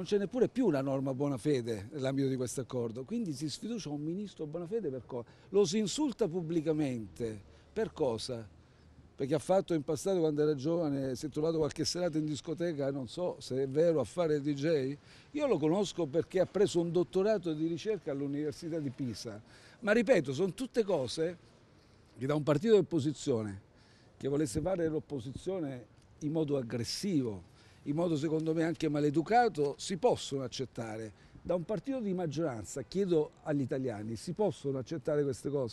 non c'è neppure più la norma buona fede nell'ambito di questo accordo, quindi si sfiducia un ministro buona fede per cosa? Lo si insulta pubblicamente, per cosa? Perché ha fatto in passato quando era giovane, si è trovato qualche serata in discoteca, non so se è vero, a fare il DJ. Io lo conosco perché ha preso un dottorato di ricerca all'Università di Pisa. Ma ripeto, sono tutte cose che da un partito di opposizione che volesse fare l'opposizione in modo aggressivo, in modo secondo me anche maleducato, si possono accettare. Da un partito di maggioranza, chiedo agli italiani, si possono accettare queste cose?